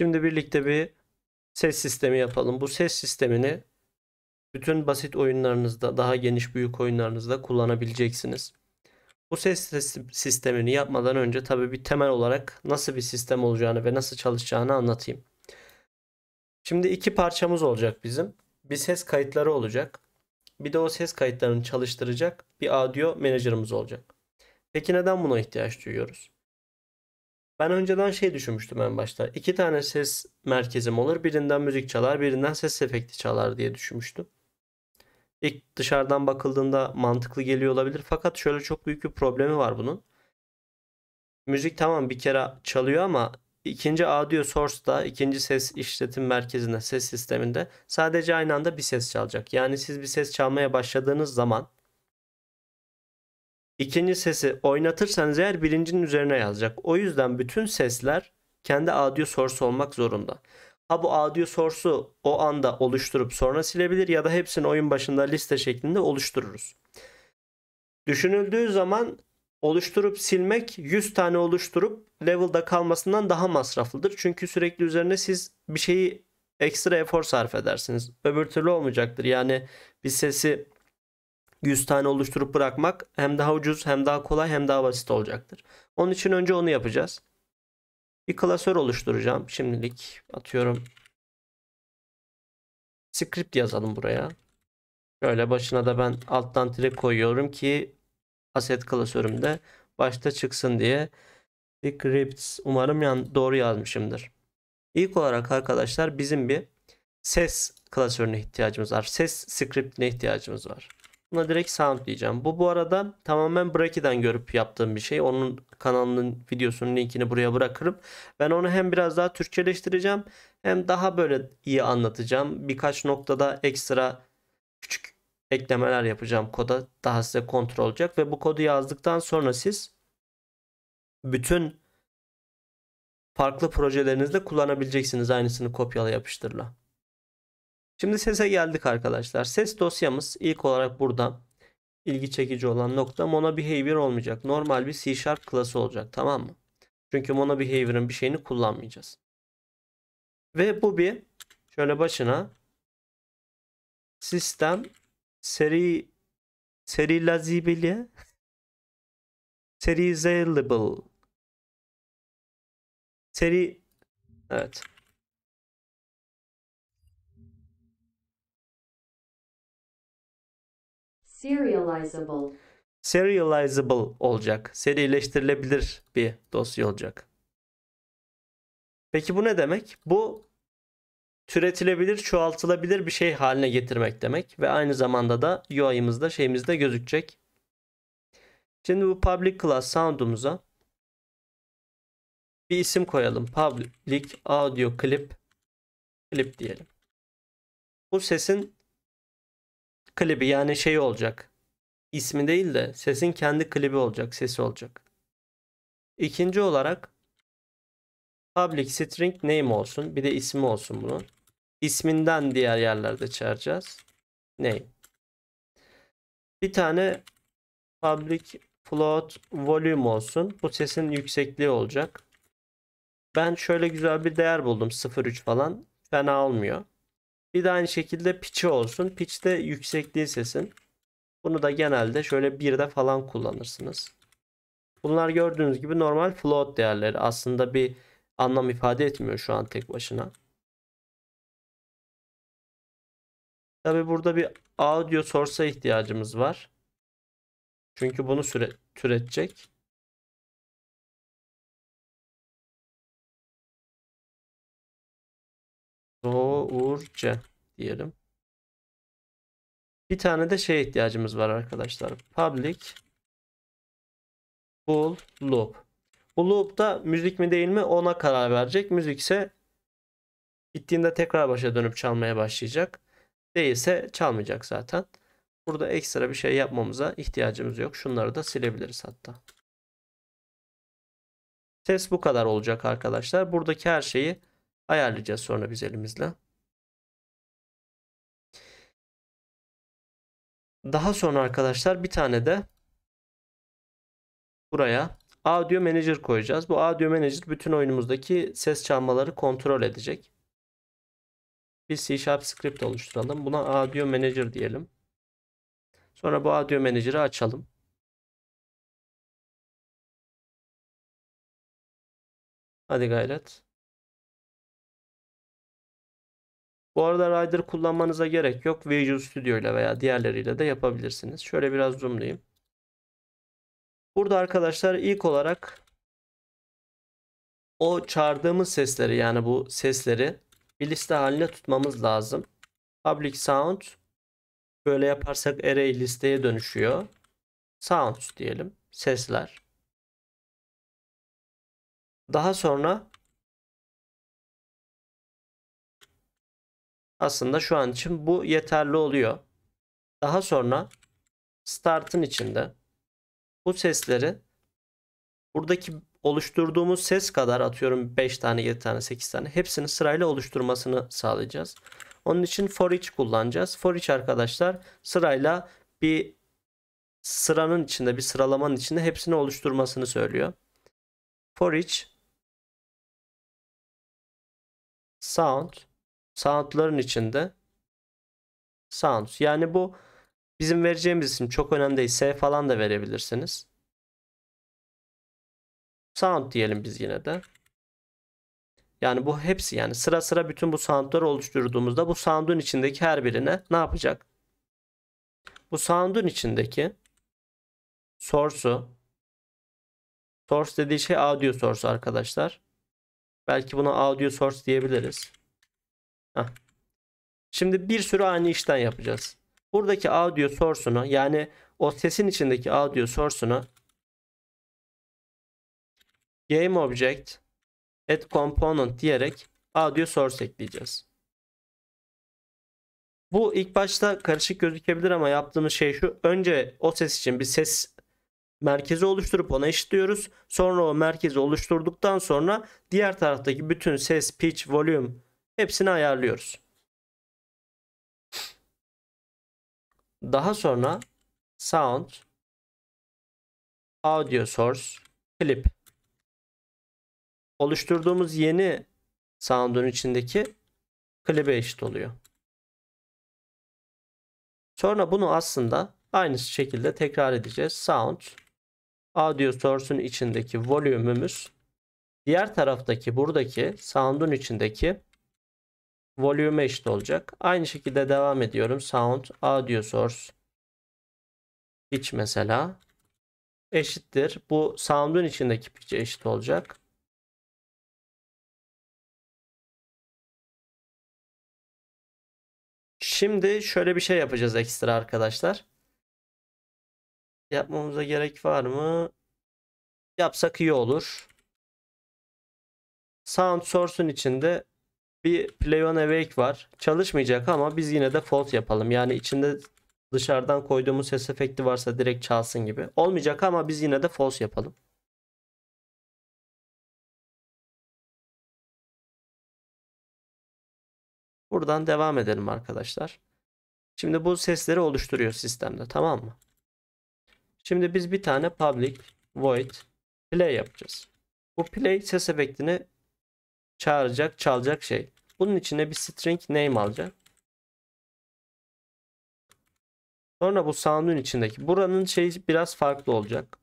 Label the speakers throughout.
Speaker 1: Şimdi birlikte bir ses sistemi yapalım. Bu ses sistemini bütün basit oyunlarınızda, daha geniş büyük oyunlarınızda kullanabileceksiniz. Bu ses sistemini yapmadan önce tabi bir temel olarak nasıl bir sistem olacağını ve nasıl çalışacağını anlatayım. Şimdi iki parçamız olacak bizim. Bir ses kayıtları olacak. Bir de o ses kayıtlarını çalıştıracak bir audio manager'ımız olacak. Peki neden buna ihtiyaç duyuyoruz? Ben önceden şey düşünmüştüm en başta. İki tane ses merkezim olur. Birinden müzik çalar, birinden ses efekti çalar diye düşünmüştüm. İlk dışarıdan bakıldığında mantıklı geliyor olabilir. Fakat şöyle çok büyük bir problemi var bunun. Müzik tamam bir kere çalıyor ama ikinci audio da ikinci ses işletim merkezinde, ses sisteminde sadece aynı anda bir ses çalacak. Yani siz bir ses çalmaya başladığınız zaman İkinci sesi oynatırsanız eğer birincinin üzerine yazacak. O yüzden bütün sesler kendi audio source olmak zorunda. Ha bu audio source'u o anda oluşturup sonra silebilir ya da hepsini oyun başında liste şeklinde oluştururuz. Düşünüldüğü zaman oluşturup silmek 100 tane oluşturup level'da kalmasından daha masraflıdır. Çünkü sürekli üzerine siz bir şeyi ekstra efor sarf edersiniz. Öbür türlü olmayacaktır. Yani bir sesi 100 tane oluşturup bırakmak hem daha ucuz hem daha kolay hem daha basit olacaktır. Onun için önce onu yapacağız. Bir klasör oluşturacağım şimdilik. Atıyorum. Script yazalım buraya. Şöyle başına da ben alttan tire koyuyorum ki asset klasörümde başta çıksın diye. Scripts umarım yan doğru yazmışımdır. İlk olarak arkadaşlar bizim bir ses klasörüne ihtiyacımız var. Ses scriptine ihtiyacımız var. Buna direkt sound diyeceğim. Bu bu arada tamamen Braki'den görüp yaptığım bir şey. Onun kanalının videosunun linkini buraya bırakırım. Ben onu hem biraz daha Türkçeleştireceğim hem daha böyle iyi anlatacağım. Birkaç noktada ekstra küçük eklemeler yapacağım koda. Daha size kontrol olacak ve bu kodu yazdıktan sonra siz bütün farklı projelerinizde kullanabileceksiniz aynısını kopyala yapıştırla. Şimdi sese geldik arkadaşlar. Ses dosyamız ilk olarak burada ilgi çekici olan nokta mono behavior olmayacak. Normal bir C Sharp klası olacak tamam mı? Çünkü mono behavior'ın bir şeyini kullanmayacağız.
Speaker 2: Ve bu bir şöyle başına sistem seri seri serilazibili serizable seri evet Serializable.
Speaker 3: Serializable olacak.
Speaker 1: Serileştirilebilir bir dosya olacak. Peki bu ne demek? Bu türetilebilir, çoğaltılabilir bir şey haline getirmek demek ve aynı zamanda da UI'mızda şeyimizde gözükecek. Şimdi bu public class
Speaker 2: sound'umuza bir isim koyalım. Public audio clip clip diyelim. Bu sesin
Speaker 1: klibi yani şey olacak. İsmi değil de sesin kendi klibi olacak, sesi olacak. İkinci olarak public string name olsun. Bir de ismi olsun bunun. İsminden diğer yerlerde çağıracağız. Name. Bir tane public float volume olsun. Bu sesin yüksekliği olacak. Ben şöyle güzel bir değer buldum. 0.3 falan. Fena olmuyor. Bir de aynı şekilde piçi olsun. pitch de yüksekliği sesin. Bunu da genelde şöyle bir de falan kullanırsınız. Bunlar gördüğünüz gibi normal float değerleri. Aslında bir anlam ifade etmiyor şu an tek
Speaker 2: başına. Tabi burada bir audio source'a ihtiyacımız var. Çünkü bunu süre, türetecek. Uğurcan diyelim. Bir tane de şeye ihtiyacımız var arkadaşlar. Public
Speaker 1: Full Loop. Bu loop'ta müzik mi değil mi ona karar verecek. Müzik ise bittiğinde tekrar başa dönüp çalmaya başlayacak. Değilse çalmayacak zaten. Burada ekstra bir şey yapmamıza ihtiyacımız yok. Şunları da silebiliriz hatta.
Speaker 2: Ses bu kadar olacak arkadaşlar. Buradaki her şeyi ayarlayacağız sonra biz elimizle.
Speaker 3: Daha sonra arkadaşlar bir tane de
Speaker 1: buraya audio manager koyacağız. Bu audio manager bütün oyunumuzdaki ses çalmaları kontrol
Speaker 2: edecek. Bir C Sharp script oluşturalım. Buna audio manager diyelim. Sonra bu audio manager'ı açalım.
Speaker 3: Hadi gayret. Bu arada Rider kullanmanıza gerek yok. Visual Studio ile
Speaker 1: veya diğerleriyle de yapabilirsiniz. Şöyle biraz zoomlayayım. Burada arkadaşlar ilk olarak o çağırdığımız sesleri yani bu sesleri bir liste haline tutmamız lazım. Public Sound
Speaker 2: böyle yaparsak array listeye dönüşüyor. Sounds diyelim. Sesler. Daha sonra
Speaker 3: Aslında şu an için bu yeterli oluyor.
Speaker 1: Daha sonra start'ın içinde bu sesleri buradaki oluşturduğumuz ses kadar atıyorum 5 tane 7 tane 8 tane hepsini sırayla oluşturmasını sağlayacağız. Onun için for each kullanacağız. For each arkadaşlar sırayla bir sıranın içinde bir sıralamanın içinde hepsini oluşturmasını
Speaker 2: söylüyor. For each sound Soundların içinde sounds. Yani bu
Speaker 1: bizim vereceğimiz isim çok önemli değil. S falan da verebilirsiniz. Sound diyelim biz yine de. Yani bu hepsi yani sıra sıra bütün bu soundları oluşturduğumuzda bu sound'un içindeki her birine ne yapacak? Bu sound'un içindeki source'u source dediği şey audio source arkadaşlar. Belki buna audio source diyebiliriz. Heh. Şimdi bir sürü aynı işten yapacağız. Buradaki audio source'unu yani o sesin içindeki audio source'unu
Speaker 2: game object add component diyerek audio source ekleyeceğiz. Bu ilk başta karışık gözükebilir
Speaker 1: ama yaptığımız şey şu. Önce o ses için bir ses merkezi oluşturup ona eşitliyoruz. Sonra o merkezi oluşturduktan sonra diğer taraftaki bütün ses, pitch, volume
Speaker 2: Hepsini ayarlıyoruz. Daha sonra sound audio source clip oluşturduğumuz yeni sound'un içindeki klibe eşit oluyor.
Speaker 1: Sonra bunu aslında aynı şekilde tekrar edeceğiz. Sound audio source'un içindeki volümümüz diğer taraftaki buradaki sound'un içindeki volume eşit olacak. Aynı şekilde devam ediyorum. Sound audio
Speaker 2: source iç mesela eşittir. Bu sound'un içindeki pitch'e eşit olacak. Şimdi şöyle bir şey yapacağız ekstra arkadaşlar. Yapmamıza gerek var mı? Yapsak iyi olur. Sound source'un içinde
Speaker 1: bir Play on Awake var. Çalışmayacak ama biz yine de fault yapalım. Yani içinde
Speaker 2: dışarıdan koyduğumuz ses efekti varsa direkt çalsın gibi. Olmayacak ama biz yine de false yapalım.
Speaker 3: Buradan devam edelim arkadaşlar. Şimdi bu sesleri
Speaker 1: oluşturuyor sistemde tamam mı? Şimdi biz bir tane public void play yapacağız. Bu play ses efektini çağıracak, çalacak
Speaker 2: şey. Bunun içine bir string name alacağım. Sonra bu sound'un içindeki. Buranın şeyi biraz farklı olacak.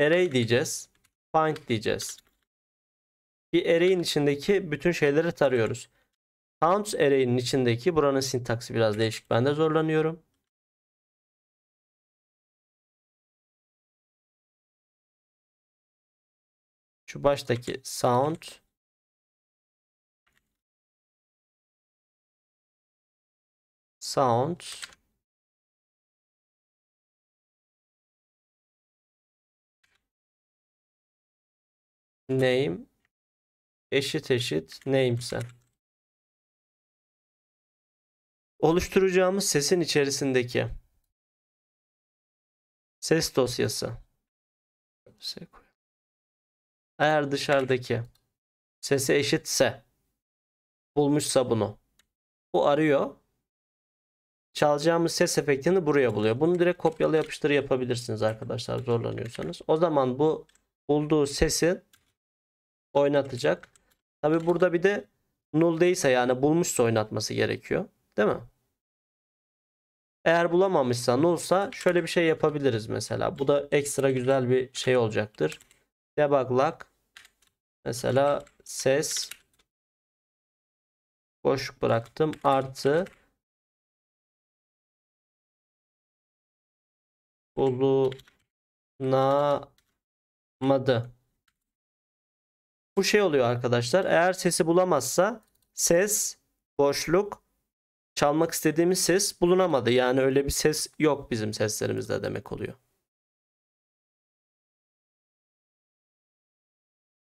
Speaker 2: Array diyeceğiz. Find diyeceğiz. Bir array'in içindeki bütün şeyleri tarıyoruz. Counts array'in içindeki buranın sintaksi biraz değişik. Ben de zorlanıyorum.
Speaker 3: Şu baştaki sound Sounds name eşit
Speaker 2: eşit names'e. Oluşturacağımız sesin içerisindeki ses dosyası. Eğer dışarıdaki sesi eşitse bulmuşsa bunu. Bu arıyor
Speaker 1: çalacağımız ses efektini buraya buluyor. Bunu direkt kopyala yapıştır yapabilirsiniz arkadaşlar zorlanıyorsanız. O zaman bu bulduğu sesi oynatacak. Tabi burada bir de null değilse yani bulmuşsa oynatması gerekiyor. Değil mi? Eğer bulamamışsa nullsa şöyle bir şey yapabiliriz mesela. Bu da ekstra güzel bir şey olacaktır. Debug lock mesela ses
Speaker 3: boşluk bıraktım artı bulunamadı. Bu şey oluyor arkadaşlar. Eğer
Speaker 1: sesi bulamazsa ses, boşluk, çalmak istediğimiz ses
Speaker 2: bulunamadı. Yani öyle bir ses yok bizim seslerimizde demek oluyor.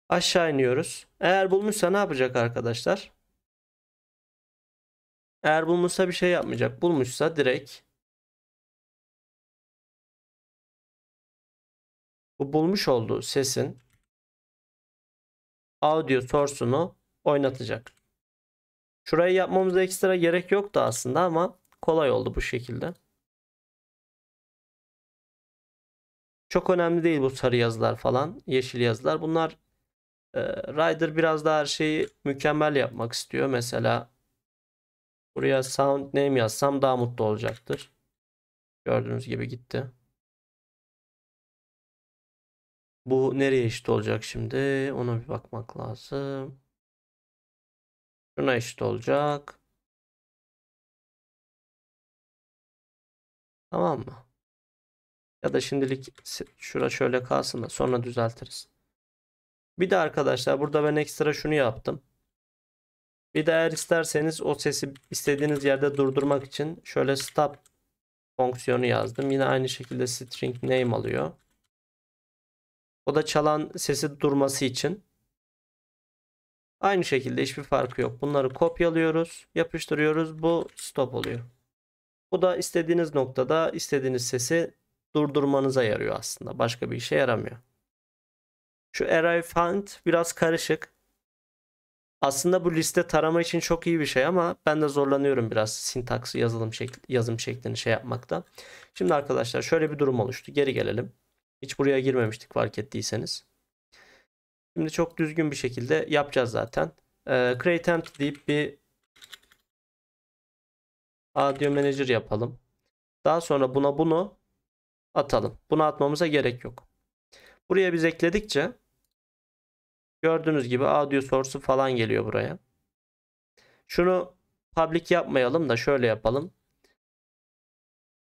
Speaker 2: Aşağı iniyoruz. Eğer bulmuşsa ne yapacak arkadaşlar? Eğer bulmuşsa bir şey yapmayacak.
Speaker 3: Bulmuşsa direkt bu bulmuş olduğu sesin audio source'unu
Speaker 2: oynatacak. Şurayı yapmamıza ekstra gerek yoktu aslında ama kolay oldu bu şekilde. Çok önemli
Speaker 1: değil bu sarı yazılar falan, yeşil yazılar. Bunlar e, Rider biraz daha her şeyi mükemmel yapmak istiyor. Mesela buraya sound name yazsam daha
Speaker 2: mutlu olacaktır. Gördüğünüz gibi gitti. Bu nereye eşit olacak şimdi? Ona bir bakmak lazım.
Speaker 3: Şuna eşit olacak.
Speaker 2: Tamam mı? Ya da şimdilik şura şöyle kalsın da sonra düzeltiriz. Bir de arkadaşlar burada ben ekstra şunu yaptım.
Speaker 1: Bir de eğer isterseniz o sesi istediğiniz yerde durdurmak için şöyle stop fonksiyonu yazdım. Yine aynı şekilde string name alıyor. O da çalan sesi durması için. Aynı şekilde hiçbir farkı yok. Bunları kopyalıyoruz, yapıştırıyoruz. Bu stop oluyor. Bu da istediğiniz noktada istediğiniz sesi durdurmanıza yarıyor aslında. Başka bir işe yaramıyor. Şu array find biraz karışık. Aslında bu liste tarama için çok iyi bir şey ama ben de zorlanıyorum biraz sintaksı yazılım şekli, yazım şeklini şey yapmakta. Şimdi arkadaşlar şöyle bir durum oluştu. Geri gelelim. Hiç buraya girmemiştik fark ettiyseniz. Şimdi çok düzgün bir şekilde yapacağız zaten. Ee, create empty deyip bir audio manager yapalım. Daha sonra buna bunu atalım. Bunu atmamıza gerek yok. Buraya biz ekledikçe gördüğünüz gibi audio source'u falan
Speaker 2: geliyor buraya.
Speaker 1: Şunu public yapmayalım da şöyle yapalım.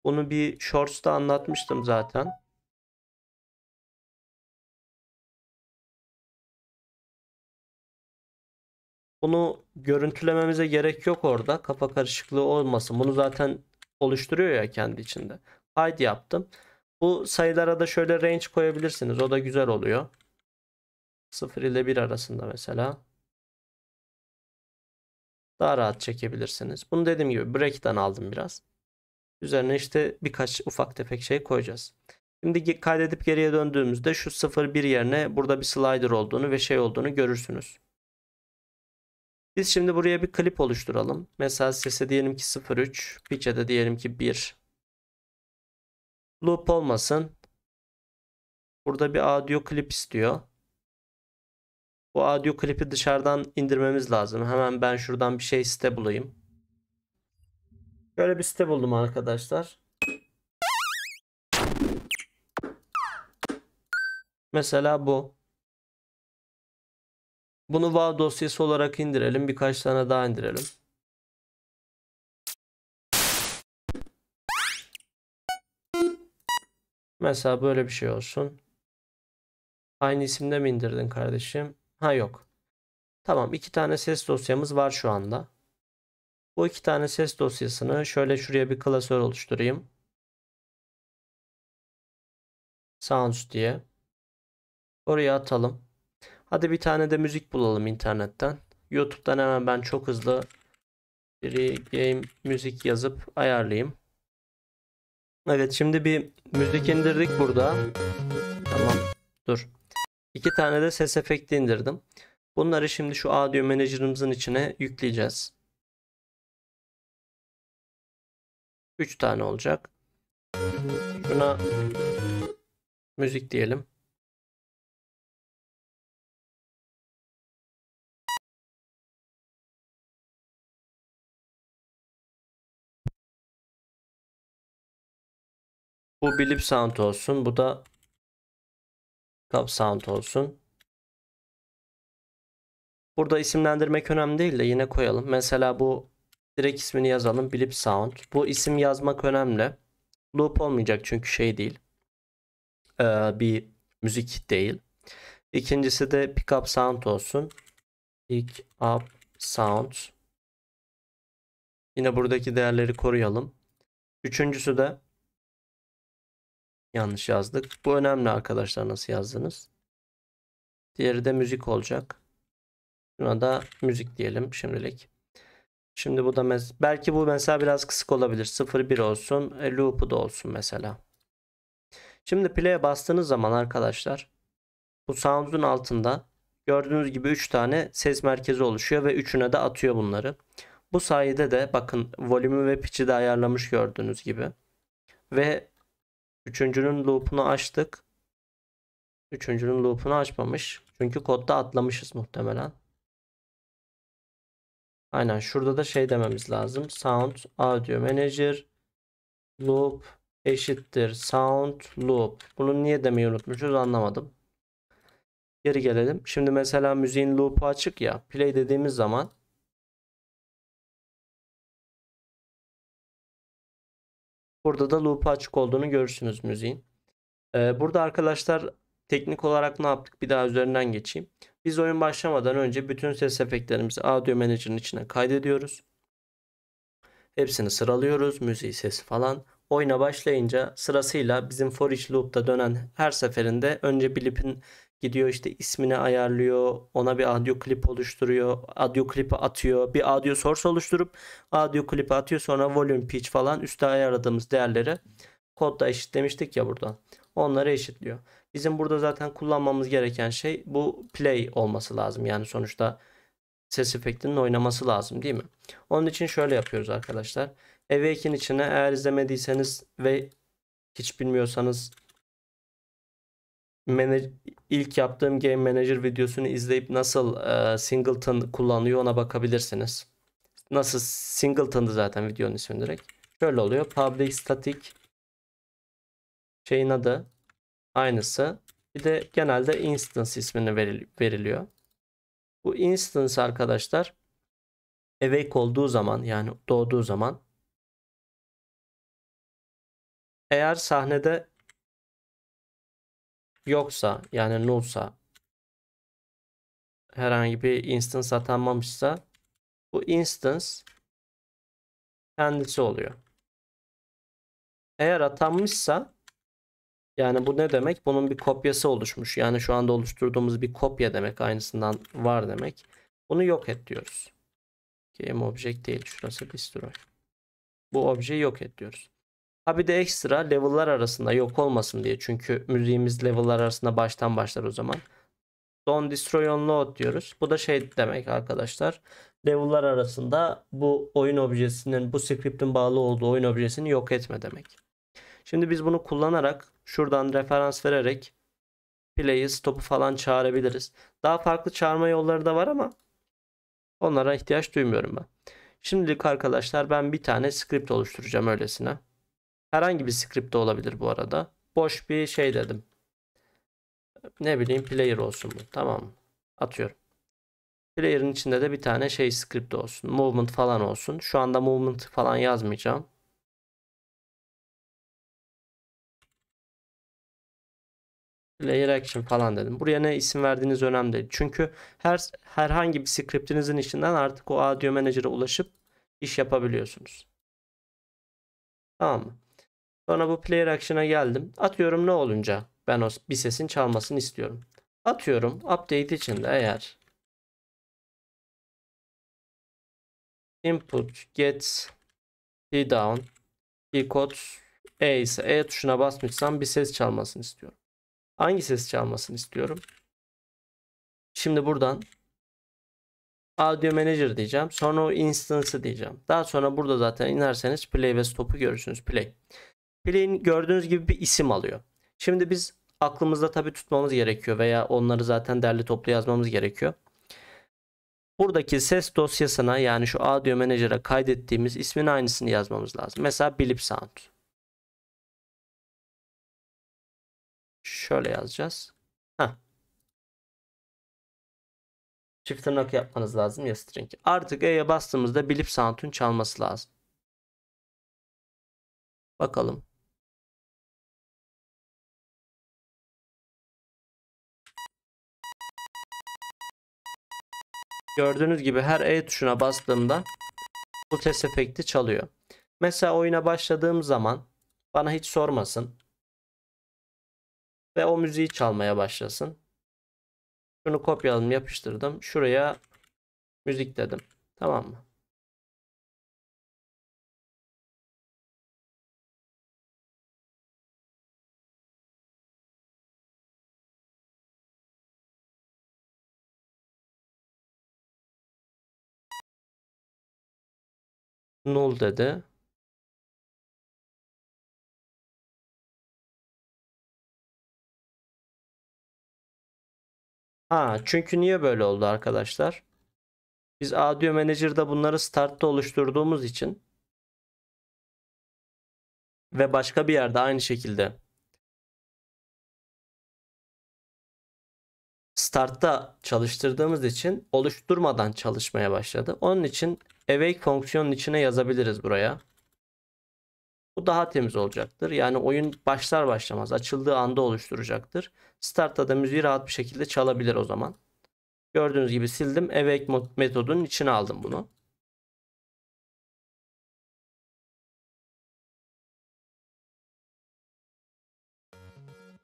Speaker 3: Bunu bir shorts'ta anlatmıştım zaten. Bunu görüntülememize gerek yok orada. Kafa karışıklığı olmasın. Bunu zaten
Speaker 1: oluşturuyor ya kendi içinde. Hide yaptım. Bu sayılara da şöyle range koyabilirsiniz. O da güzel oluyor. 0 ile 1 arasında mesela. Daha rahat çekebilirsiniz. Bunu dediğim gibi break'ten aldım biraz. Üzerine işte birkaç ufak tefek şey koyacağız. Şimdi kaydedip geriye döndüğümüzde şu 0-1 yerine burada bir slider olduğunu ve şey olduğunu görürsünüz. Biz şimdi buraya bir klip oluşturalım. Mesela sese diyelim ki 0.3. Pitch'e de
Speaker 2: diyelim ki 1. Loop olmasın. Burada bir audio klip istiyor. Bu audio klipi dışarıdan
Speaker 1: indirmemiz lazım. Hemen ben şuradan bir şey site bulayım. Böyle bir site buldum arkadaşlar.
Speaker 2: Mesela bu. Bunu wav dosyası olarak indirelim. Birkaç tane daha indirelim.
Speaker 1: Mesela böyle bir şey olsun. Aynı isimde mi indirdin kardeşim? Ha yok. Tamam iki tane ses dosyamız var şu anda. Bu iki tane ses dosyasını şöyle şuraya
Speaker 2: bir klasör oluşturayım. Sounds diye. Oraya atalım. Hadi bir tane de müzik bulalım internetten.
Speaker 1: YouTube'dan hemen ben çok hızlı bir game müzik yazıp ayarlayayım. Evet şimdi bir müzik indirdik burada. Tamam dur. İki tane de ses efekti indirdim. Bunları şimdi şu audio
Speaker 2: manager'ımızın içine yükleyeceğiz. Üç tane olacak. Buna müzik
Speaker 3: diyelim. Bu bilip sound olsun. Bu da Club Sound olsun. Burada
Speaker 1: isimlendirmek önemli değil de yine koyalım. Mesela bu direkt ismini yazalım. bilip Sound. Bu isim yazmak önemli. Loop olmayacak çünkü şey değil. Ee, bir müzik değil. İkincisi de Pickup Sound olsun. Pick
Speaker 2: up Sound. Yine buradaki değerleri koruyalım. Üçüncüsü de yanlış yazdık. Bu önemli arkadaşlar nasıl yazdınız. Diğeri de müzik olacak. Buna da
Speaker 1: müzik diyelim şimdilik. Şimdi bu da belki bu mesela biraz kısık olabilir. 0-1 olsun. E, loop'u da olsun mesela. Şimdi play'e bastığınız zaman arkadaşlar bu sound'un altında gördüğünüz gibi 3 tane ses merkezi oluşuyor ve üçüne de atıyor bunları. Bu sayede de bakın volümü ve pitch'i de ayarlamış gördüğünüz gibi. Ve Üçüncünün loop'unu açtık. Üçüncünün loop'unu açmamış. Çünkü kodda atlamışız muhtemelen. Aynen şurada da şey dememiz lazım. Sound Audio Manager loop eşittir sound loop. Bunu niye demeyi unutmuşuz
Speaker 2: anlamadım. Geri gelelim. Şimdi mesela müziğin loop'u açık ya. Play dediğimiz zaman Burada da loop açık olduğunu görürsünüz müziğin. Ee, burada arkadaşlar
Speaker 1: teknik olarak ne yaptık bir daha üzerinden geçeyim. Biz oyun başlamadan önce bütün ses efektlerimizi Audio Manager'ın içine kaydediyoruz. Hepsini sıralıyoruz. Müziği, sesi falan. Oyuna başlayınca sırasıyla bizim for each loop'ta dönen her seferinde önce bir loop'in Gidiyor işte ismini ayarlıyor. Ona bir audio klip oluşturuyor. Audio klipi atıyor. Bir audio source oluşturup audio klipi atıyor. Sonra volume pitch falan üstte ayarladığımız değerleri kodda demiştik ya buradan. Onları eşitliyor. Bizim burada zaten kullanmamız gereken şey bu play olması lazım. Yani sonuçta ses efektinin oynaması lazım değil mi? Onun için şöyle yapıyoruz arkadaşlar. Awake'in içine eğer izlemediyseniz ve hiç bilmiyorsanız manage, ilk yaptığım Game Manager videosunu izleyip nasıl e, Singleton kullanıyor ona bakabilirsiniz. Nasıl Singleton'dı zaten videonun ismi direkt. Şöyle oluyor. Public static şeyin adı aynısı. Bir de genelde instance ismini veriliyor. Bu instance
Speaker 2: arkadaşlar awake olduğu zaman yani doğduğu zaman eğer sahnede yoksa yani nullsa herhangi bir instance atanmamışsa bu instance kendisi oluyor. Eğer atanmışsa yani bu ne demek? Bunun bir
Speaker 1: kopyası oluşmuş. Yani şu anda oluşturduğumuz bir kopya demek. Aynısından var demek. Bunu yok et diyoruz. Game object değil. Şurası destroy. Bu objeyi yok et diyoruz. Ha bir de ekstra level'lar arasında yok olmasın diye. Çünkü müziğimiz level'lar arasında baştan başlar o zaman. Don't destroy on load diyoruz. Bu da şey demek arkadaşlar. Level'lar arasında bu oyun objesinin, bu script'in bağlı olduğu oyun objesini yok etme demek. Şimdi biz bunu kullanarak şuradan referans vererek play'i, stop'u falan çağırabiliriz. Daha farklı çağırma yolları da var ama onlara ihtiyaç duymuyorum ben. Şimdilik arkadaşlar ben bir tane script oluşturacağım öylesine. Herhangi bir script olabilir bu arada. Boş bir şey dedim. Ne bileyim player olsun bu. Tamam Atıyorum. Player'ın içinde
Speaker 2: de bir tane şey script olsun. Movement falan olsun. Şu anda movement falan yazmayacağım. Player action falan dedim. Buraya ne isim verdiğiniz önemli değil. Çünkü her herhangi bir scriptinizin
Speaker 1: içinden artık o audio manager'a ulaşıp iş yapabiliyorsunuz. Tamam mı? Sonra bu player action'a geldim. Atıyorum ne olunca ben o bir sesin
Speaker 2: çalmasını istiyorum. Atıyorum update içinde eğer input get key down
Speaker 1: key code e ise E tuşuna basmışsam bir ses çalmasını istiyorum. Hangi ses
Speaker 2: çalmasını istiyorum?
Speaker 1: Şimdi buradan Audio Manager diyeceğim. Sonra o instance'ı diyeceğim. Daha sonra burada zaten inerseniz play ve stop'u görürsünüz. Play. Plin gördüğünüz gibi bir isim alıyor. Şimdi biz aklımızda tabi tutmamız gerekiyor veya onları zaten derli toplu yazmamız gerekiyor. Buradaki ses dosyasına yani şu audio manager'a kaydettiğimiz ismin aynısını yazmamız lazım. Mesela
Speaker 3: Bilip Sound. Şöyle yazacağız.
Speaker 2: Heh. Çift tırnak yapmanız lazım ya string. Artık E'ye bastığımızda Bilip Sound'un çalması lazım.
Speaker 3: Bakalım. Gördüğünüz
Speaker 1: gibi her E tuşuna bastığımda bu ses efekti çalıyor. Mesela oyuna başladığım zaman bana hiç sormasın. Ve o müziği
Speaker 3: çalmaya başlasın. Şunu kopyaladım yapıştırdım. Şuraya müzik dedim. Tamam mı? null dedi.
Speaker 2: Ha, çünkü niye böyle oldu arkadaşlar? Biz Audio Manager'da bunları startta oluşturduğumuz için ve başka bir yerde aynı şekilde startta çalıştırdığımız için oluşturmadan
Speaker 1: çalışmaya başladı. Onun için awake fonksiyonun içine yazabiliriz buraya. Bu daha temiz olacaktır. Yani oyun başlar başlamaz açıldığı anda oluşturacaktır.
Speaker 2: Start'ta da müziği rahat bir şekilde çalabilir o zaman. Gördüğünüz gibi sildim. Awake metodunun içine aldım bunu.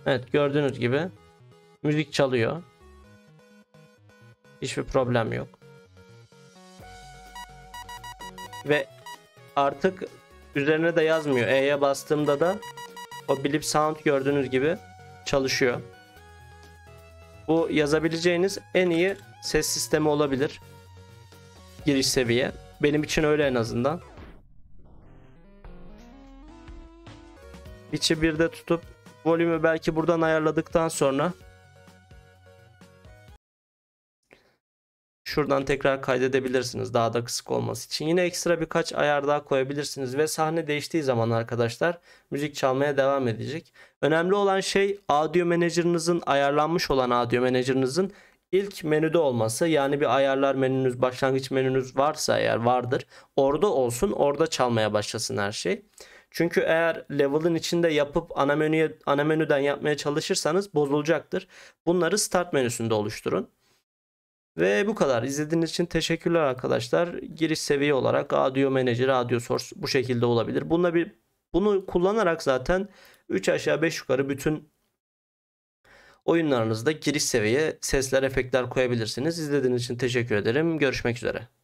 Speaker 2: Evet gördüğünüz gibi müzik çalıyor. Hiçbir problem yok
Speaker 1: ve artık üzerine de yazmıyor. E'ye bastığımda da o blip sound gördüğünüz gibi çalışıyor. Bu yazabileceğiniz en iyi ses sistemi olabilir. Giriş seviye. Benim için öyle en azından. İçi bir de tutup volümü belki buradan ayarladıktan sonra Şuradan tekrar kaydedebilirsiniz daha da kısık olması için. Yine ekstra birkaç ayar daha koyabilirsiniz ve sahne değiştiği zaman arkadaşlar müzik çalmaya devam edecek. Önemli olan şey audio manager'ınızın ayarlanmış olan audio manager'ınızın ilk menüde olması yani bir ayarlar menünüz başlangıç menünüz varsa eğer vardır orada olsun orada çalmaya başlasın her şey. Çünkü eğer level'ın içinde yapıp ana menüye ana menüden yapmaya çalışırsanız bozulacaktır. Bunları start menüsünde oluşturun. Ve bu kadar. İzlediğiniz için teşekkürler arkadaşlar. Giriş seviye olarak Audio Manager, Audio Source bu şekilde olabilir. Bununla bir bunu kullanarak zaten 3 aşağı 5 yukarı bütün
Speaker 2: oyunlarınızda giriş seviye sesler, efektler koyabilirsiniz. İzlediğiniz için teşekkür ederim. Görüşmek üzere.